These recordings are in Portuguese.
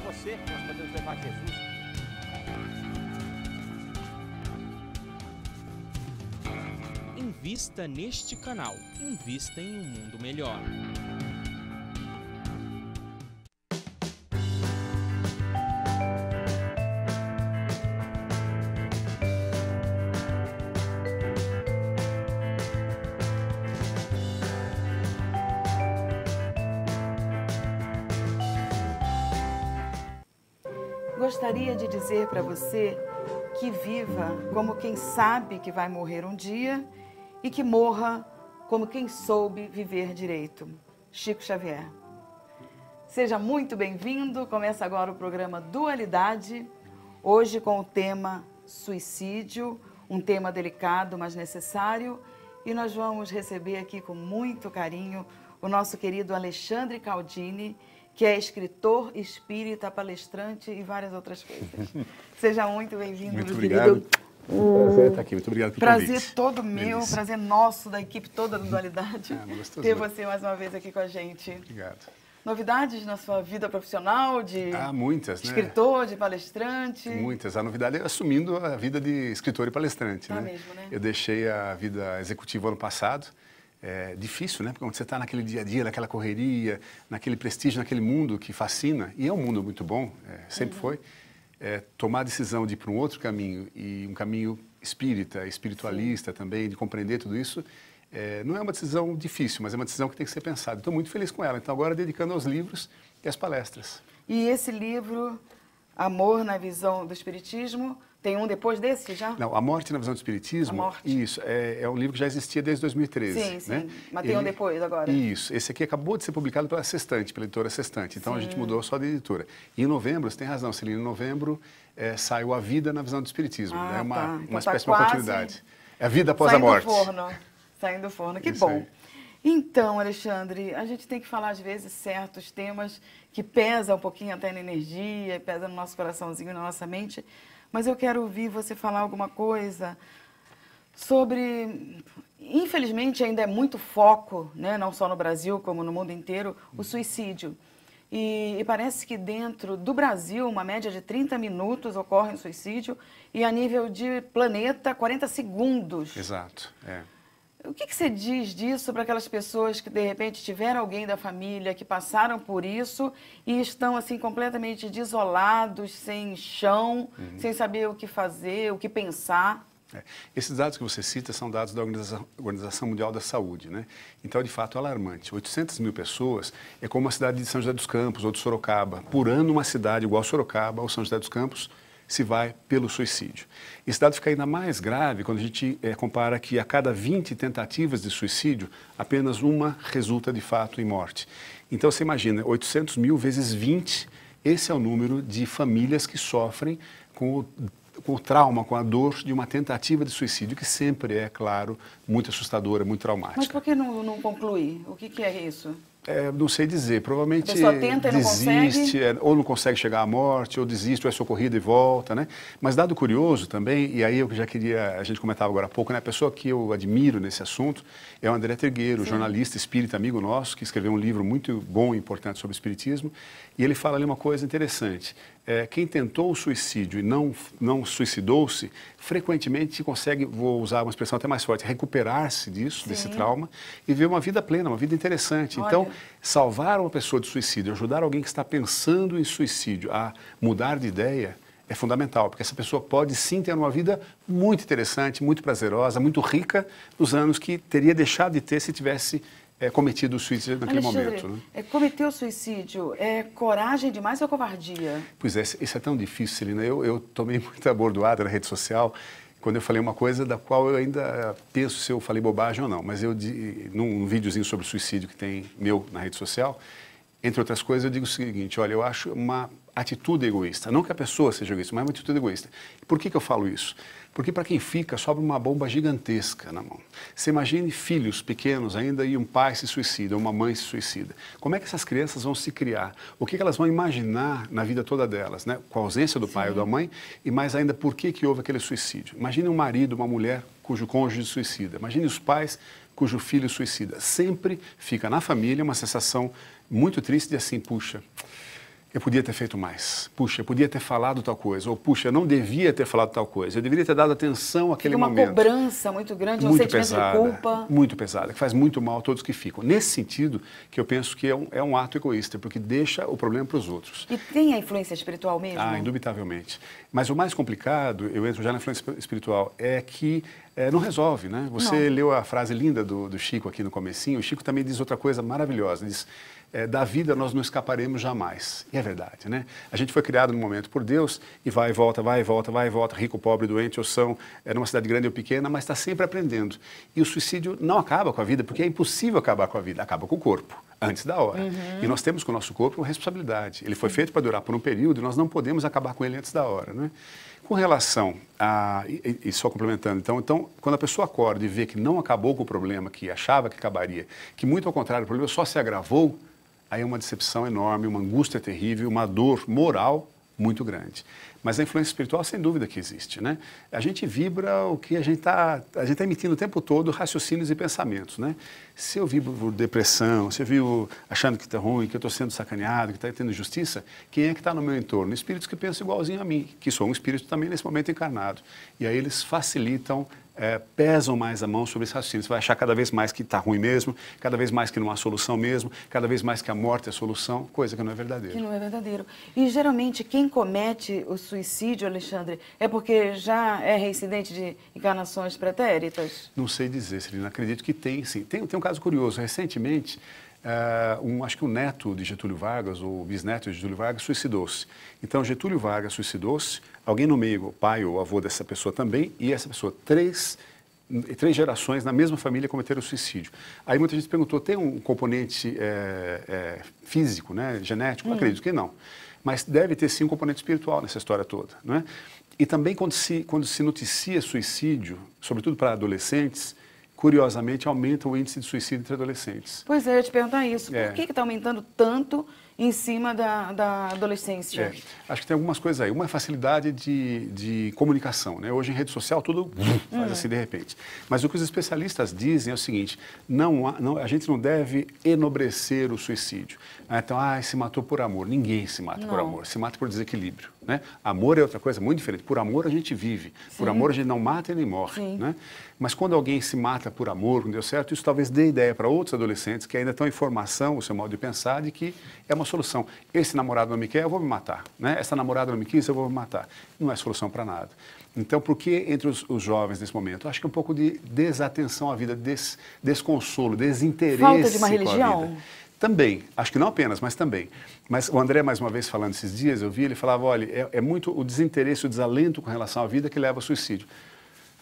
com você, nós podemos levar Jesus. Invista neste canal, invista em um mundo melhor. gostaria de dizer para você que viva como quem sabe que vai morrer um dia e que morra como quem soube viver direito. Chico Xavier. Seja muito bem-vindo. Começa agora o programa Dualidade, hoje com o tema suicídio, um tema delicado, mas necessário. E nós vamos receber aqui com muito carinho o nosso querido Alexandre Caldini, que é escritor, espírita, palestrante e várias outras coisas. Seja muito bem-vindo, muito obrigado. Querido. Um prazer estar é tá aqui, muito obrigado pelo prazer convite. Prazer todo meu, prazer nosso, da equipe toda do Dualidade, é, ter né? você mais uma vez aqui com a gente. Obrigado. Novidades na sua vida profissional de ah, muitas, né? escritor, de palestrante? Muitas. A novidade é assumindo a vida de escritor e palestrante. Tá né? mesmo, né? Eu deixei a vida executiva ano passado, é, difícil, né? Porque quando você está naquele dia a dia, naquela correria, naquele prestígio, naquele mundo que fascina, e é um mundo muito bom, é, sempre uhum. foi, é, tomar a decisão de ir para um outro caminho, e um caminho espírita, espiritualista Sim. também, de compreender tudo isso, é, não é uma decisão difícil, mas é uma decisão que tem que ser pensada. Estou muito feliz com ela. Então, agora dedicando aos livros e às palestras. E esse livro Amor na visão do Espiritismo. Tem um depois desse já? Não, A Morte na Visão do Espiritismo. A morte. Isso, é, é um livro que já existia desde 2013. Sim, sim. Né? Mas tem Ele, um depois agora. Isso. Esse aqui acabou de ser publicado pela Sextante, pela editora Sextante. Então sim. a gente mudou só de editora. E em novembro, você tem razão, Celina, em novembro é, saiu A Vida na Visão do Espiritismo. Ah, né? Uma, tá. uma então tá espécie de tá quase... continuidade. É a vida após Saindo a morte. Do forno. Saindo do forno, que isso bom. Aí. Então, Alexandre, a gente tem que falar às vezes certos temas que pesam um pouquinho até na energia, pesam no nosso coraçãozinho, na nossa mente, mas eu quero ouvir você falar alguma coisa sobre infelizmente ainda é muito foco, né, não só no Brasil como no mundo inteiro, o suicídio. E, e, parece que dentro do Brasil, uma média de 30 minutos ocorre um suicídio e a nível de planeta, 40 segundos. Exato. É. O que, que você diz disso para aquelas pessoas que de repente tiveram alguém da família que passaram por isso e estão assim completamente desolados, sem chão, uhum. sem saber o que fazer, o que pensar? É. Esses dados que você cita são dados da Organização, Mundial da Saúde, né? Então, de fato, é alarmante. 800 mil pessoas é como a cidade de São José dos Campos ou de Sorocaba. Por ano, uma cidade igual a Sorocaba ou São José dos Campos se vai pelo suicídio. Esse dado fica ainda mais grave quando a gente é, compara que a cada 20 tentativas de suicídio, apenas uma resulta de fato em morte. Então você imagina, 800 mil vezes 20, esse é o número de famílias que sofrem com o com o trauma, com a dor de uma tentativa de suicídio, que sempre é, claro, muito assustadora, muito traumática. Mas por que não, não concluir? O que, que é isso? É, não sei dizer, provavelmente tenta desiste, não é, ou não consegue chegar à morte, ou desiste, ou é socorrido e volta, né? Mas dado curioso também, e aí eu já queria, a gente comentava agora há pouco, né? A pessoa que eu admiro nesse assunto é o André Tergueiro, Sim. jornalista espírita, amigo nosso, que escreveu um livro muito bom e importante sobre espiritismo, e ele fala ali uma coisa interessante é, quem tentou o suicídio e não, não suicidou-se, frequentemente consegue, vou usar uma expressão até mais forte, recuperar-se disso, Sim. desse trauma, e ver uma vida plena, uma vida interessante. Então, Olha. Então, salvar uma pessoa de suicídio, ajudar alguém que está pensando em suicídio a mudar de ideia, é fundamental, porque essa pessoa pode sim ter uma vida muito interessante, muito prazerosa, muito rica nos anos que teria deixado de ter se tivesse é, cometido o suicídio naquele Alexandre, momento. Né? É, cometer o suicídio é coragem demais ou covardia? Pois é, isso é tão difícil, Celina. Eu, eu tomei muita bordoada na rede social quando eu falei uma coisa da qual eu ainda penso se eu falei bobagem ou não. Mas eu, num videozinho sobre suicídio que tem meu na rede social, entre outras coisas, eu digo o seguinte: olha, eu acho uma atitude egoísta. Não que a pessoa seja egoísta, mas é uma atitude egoísta. Por que, que eu falo isso? Porque para quem fica, sobra uma bomba gigantesca na mão. Você imagine filhos pequenos ainda e um pai se suicida, uma mãe se suicida. Como é que essas crianças vão se criar? O que, que elas vão imaginar na vida toda delas, né? com a ausência do Sim. pai ou da mãe? E mais ainda, por que, que houve aquele suicídio? Imagine um marido, uma mulher cujo cônjuge suicida. Imagine os pais cujo filho suicida. Sempre fica na família uma sensação muito triste de assim, puxa, eu podia ter feito mais. Puxa, eu podia ter falado tal coisa. Ou, puxa, eu não devia ter falado tal coisa. Eu deveria ter dado atenção àquele Fica uma momento. uma cobrança muito grande, um muito sentimento pesada, de culpa. Muito pesada, que faz muito mal a todos que ficam. Nesse sentido, que eu penso que é um, é um ato egoísta, porque deixa o problema para os outros. E tem a influência espiritual mesmo? Ah, indubitavelmente. Mas o mais complicado, eu entro já na influência espiritual, é que é, não resolve, né? Você não. leu a frase linda do, do Chico aqui no comecinho. O Chico também diz outra coisa maravilhosa. Diz é, da vida nós não escaparemos jamais. E é verdade, né? A gente foi criado no momento por Deus e vai e volta, vai e volta, vai e volta, rico, pobre, doente ou são, é numa cidade grande ou pequena, mas está sempre aprendendo. E o suicídio não acaba com a vida, porque é impossível acabar com a vida, acaba com o corpo antes da hora. Uhum. E nós temos com o nosso corpo uma responsabilidade. Ele foi feito para durar por um período e nós não podemos acabar com ele antes da hora. Né? Com relação a. E, e, só complementando, então, então, quando a pessoa acorda e vê que não acabou com o problema que achava que acabaria, que muito ao contrário, o problema só se agravou, aí é uma decepção enorme, uma angústia terrível, uma dor moral muito grande. Mas a influência espiritual, sem dúvida que existe, né? A gente vibra o que a gente está, a gente tá emitindo o tempo todo raciocínios e pensamentos, né? Se eu vivo depressão, se eu vivo achando que está ruim, que eu estou sendo sacaneado, que está tendo injustiça, quem é que está no meu entorno? Espíritos que pensam igualzinho a mim, que sou um espírito também nesse momento encarnado. E aí eles facilitam é, pesam mais a mão sobre esse raciocínio. Você vai achar cada vez mais que está ruim mesmo, cada vez mais que não há solução mesmo, cada vez mais que a morte é a solução, coisa que não é verdadeira. Que não é verdadeiro. E geralmente quem comete o suicídio, Alexandre, é porque já é reincidente de encarnações pretéritas? Não sei dizer, Celina. Acredito que tem, sim. Tem, tem um caso curioso. Recentemente, uh, um, acho que o neto de Getúlio Vargas, ou bisneto de Getúlio Vargas, suicidou-se. Então, Getúlio Vargas suicidou-se, alguém no meio, o pai ou avô dessa pessoa também, e essa pessoa, três três gerações na mesma família cometeram suicídio. Aí muita gente perguntou, tem um componente é, é, físico, né, genético? Hum. Acredito que não. Mas deve ter sim um componente espiritual nessa história toda. Né? E também quando se, quando se noticia suicídio, sobretudo para adolescentes, curiosamente, aumenta o índice de suicídio entre adolescentes. Pois é, eu ia te perguntar isso. É. Por que está aumentando tanto em cima da, da adolescência. É, acho que tem algumas coisas aí. Uma é facilidade de, de comunicação. Né? Hoje em rede social tudo hum. faz assim de repente. Mas o que os especialistas dizem é o seguinte: não, não a gente não deve enobrecer o suicídio. Né? Então, ah, se matou por amor. Ninguém se mata não. por amor, se mata por desequilíbrio. Né? Amor é outra coisa muito diferente. Por amor a gente vive, Sim. por amor a gente não mata e nem morre. Né? Mas quando alguém se mata por amor, não deu certo, isso talvez dê ideia para outros adolescentes que ainda estão em formação, o seu modo de pensar, de que é uma solução. Esse namorado não me quer, eu vou me matar. Né? Essa namorada não me quis, eu vou me matar. Não é solução para nada. Então, por que entre os, os, jovens nesse momento? Acho que um pouco de desatenção à vida, des, desconsolo, desinteresse. Falta de uma religião? Também, acho que não apenas, mas também. Mas o André, mais uma vez, falando esses dias, eu vi, ele falava, olha, é, é muito o desinteresse, o desalento com relação à vida que leva ao suicídio.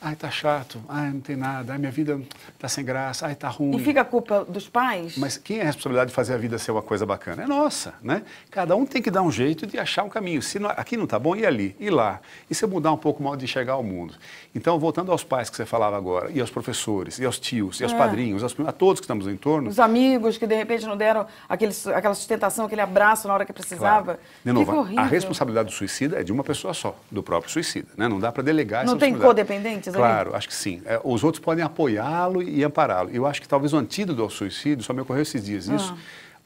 Ai, tá chato. Ai, não tem nada. Ai, minha vida tá sem graça. Ai, tá ruim. E fica a culpa dos pais? Mas quem é a responsabilidade de fazer a vida ser uma coisa bacana? É nossa, né? Cada um tem que dar um jeito de achar um caminho. Se não, aqui não tá bom, e ali? E lá? E se eu mudar um pouco o modo de chegar ao mundo? Então, voltando aos pais que você falava agora, e aos professores, e aos tios, e aos é. padrinhos, aos, a todos que estamos no entorno. Os amigos que, de repente, não deram aquele, aquela sustentação, aquele abraço na hora que precisava. Claro. De novo, horrível. a responsabilidade do suicida é de uma pessoa só, do próprio suicida, né? Não dá para delegar não essa Não tem codependentes? claro, acho que sim. É, os outros podem apoiá-lo e ampará-lo. Eu acho que talvez o antídoto ao suicídio, só me ocorreu esses dias ah. isso.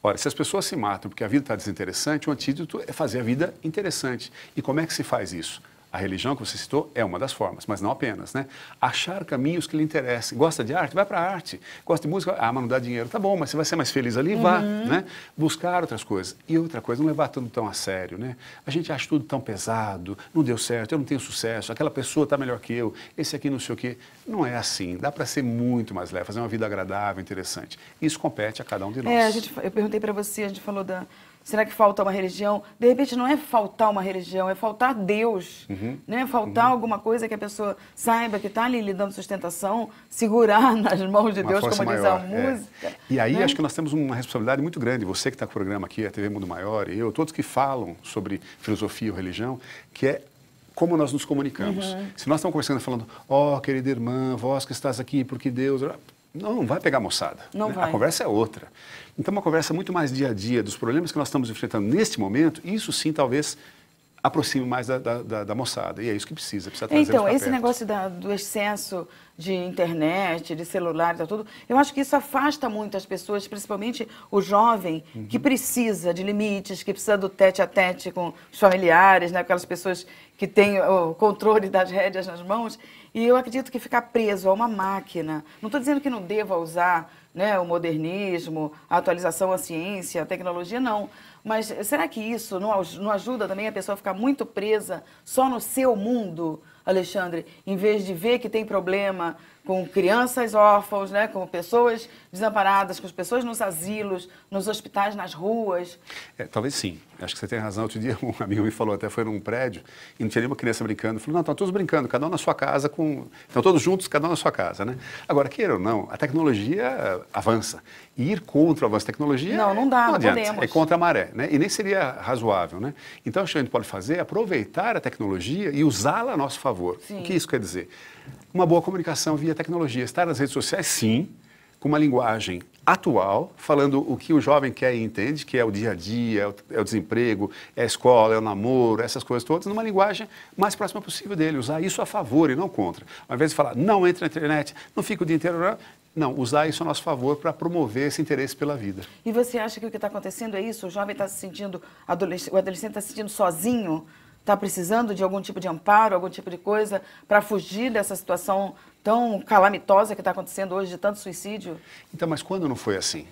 Olha, se as pessoas se matam porque a vida está desinteressante, o antídoto é fazer a vida interessante. E como é que se faz isso? A religião que você citou é uma das formas, mas não apenas, né? Achar caminhos que lhe interessem. Gosta de arte? Vai para a arte. Gosta de música? Ah, mas não dá dinheiro. Tá bom, mas você vai ser mais feliz ali? Uhum. Vá, né? Buscar outras coisas. E outra coisa, não levar tudo tão a sério, né? A gente acha tudo tão pesado, não deu certo, eu não tenho sucesso, aquela pessoa está melhor que eu, esse aqui não sei o quê. Não é assim. Dá para ser muito mais leve, fazer uma vida agradável, interessante. Isso compete a cada um de é, nós. É, gente, eu perguntei para você, a gente falou da Será que falta uma religião? De repente não é faltar uma religião, é faltar Deus, uhum. né? Faltar uhum. alguma coisa que a pessoa saiba que está ali lhe dando sustentação, segurar nas mãos de uma Deus, como maior, diz a é. música. É. E aí né? acho que nós temos uma responsabilidade muito grande, você que está com o programa aqui, a TV Mundo Maior, eu, todos que falam sobre filosofia ou religião, que é como nós nos comunicamos. Uhum. Se nós estamos conversando falando, ó, oh, querida irmã, vós que estás aqui, porque Deus não, não vai pegar moçada. Não né? vai. A conversa é outra. Então, uma conversa muito mais dia a dia dos problemas que nós estamos enfrentando neste momento, isso sim talvez aproxime mais da, da, da moçada. E é isso que precisa, precisa trazer Então, esse perto. negócio da, do excesso de internet, de celular, de tá tudo, eu acho que isso afasta muito as pessoas, principalmente o jovem, uhum. que precisa de limites, que precisa do tete a tete com os familiares, né? aquelas pessoas que têm o controle das rédeas nas mãos. E eu acredito que ficar preso a uma máquina, não estou dizendo que não deva usar né, o modernismo, a atualização a ciência, a tecnologia, não. Mas será que isso não, não ajuda também a pessoa a ficar muito presa só no seu mundo, Alexandre, em vez de ver que tem problema, com crianças órfãos, né, com pessoas desamparadas, com as pessoas nos asilos, nos hospitais, nas ruas? É, talvez sim. Acho que você tem razão. Outro dia um amigo me falou, até foi num prédio, e não tinha nenhuma criança brincando. Falou, não, estão tá todos brincando, cada um na sua casa, com... estão todos juntos, cada um na sua casa, né? Agora, queira ou não, a tecnologia avança. E ir contra o avanço da tecnologia não, não dá, não, adianta. podemos. É contra a maré, né? E nem seria razoável, né? Então, o que a gente pode fazer é aproveitar a tecnologia e usá-la a nosso favor. Sim. O que isso quer dizer? uma boa comunicação via tecnologia. Estar nas redes sociais, sim, com uma linguagem atual, falando o que o jovem quer e entende, que é o dia a dia, é o desemprego, é a escola, é o namoro, essas coisas todas, numa linguagem mais próxima possível dele, usar isso a favor e não contra. Ao invés de falar, não entre na internet, não fica o dia inteiro, não, usar isso a nosso favor para promover esse interesse pela vida. E você acha que o que está acontecendo é isso? O jovem está se sentindo, o adolescente está se sentindo sozinho? está precisando de algum tipo de amparo, algum tipo de coisa para fugir dessa situação tão calamitosa que está acontecendo hoje, de tanto suicídio? Então, mas quando não foi assim?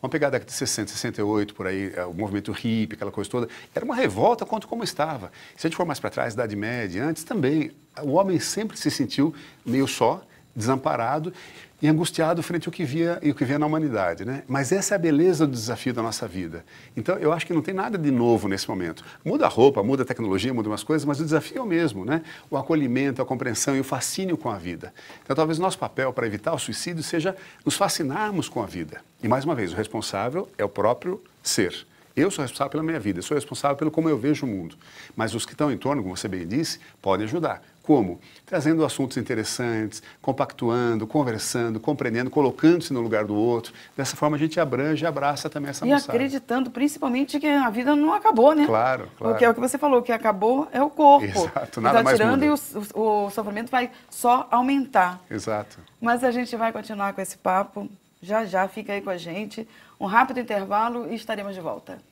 Vamos a década de 60, 68, por aí, é, o movimento hippie, aquela coisa toda, era uma revolta contra como estava. Se a gente for mais para trás, Idade Média, antes também, o homem sempre se sentiu meio só, desamparado e angustiado frente ao que via e o que via na humanidade, né? Mas essa é a beleza do desafio da nossa vida. Então, eu acho que não tem nada de novo nesse momento. Muda a roupa, muda a tecnologia, muda umas coisas, mas o desafio é o mesmo, né? O acolhimento, a compreensão e o fascínio com a vida. Então, talvez nosso papel para evitar o suicídio seja nos fascinarmos com a vida. E mais uma vez, o responsável é o próprio ser. Eu sou responsável pela minha vida, eu sou responsável pelo como eu vejo o mundo. Mas os que estão em torno, como você bem disse, podem ajudar. Como? Trazendo assuntos interessantes, compactuando, conversando, compreendendo, colocando-se no lugar do outro. Dessa forma a gente abrange e abraça também essa e E acreditando principalmente que a vida não acabou, né? Claro, claro. Porque é o que você falou, o que acabou é o corpo. Exato, nada tá mais tirando muda. e o, o sofrimento vai só aumentar. Exato. Mas a gente vai continuar com esse papo já já, fica aí com a gente. Um rápido intervalo e estaremos de volta.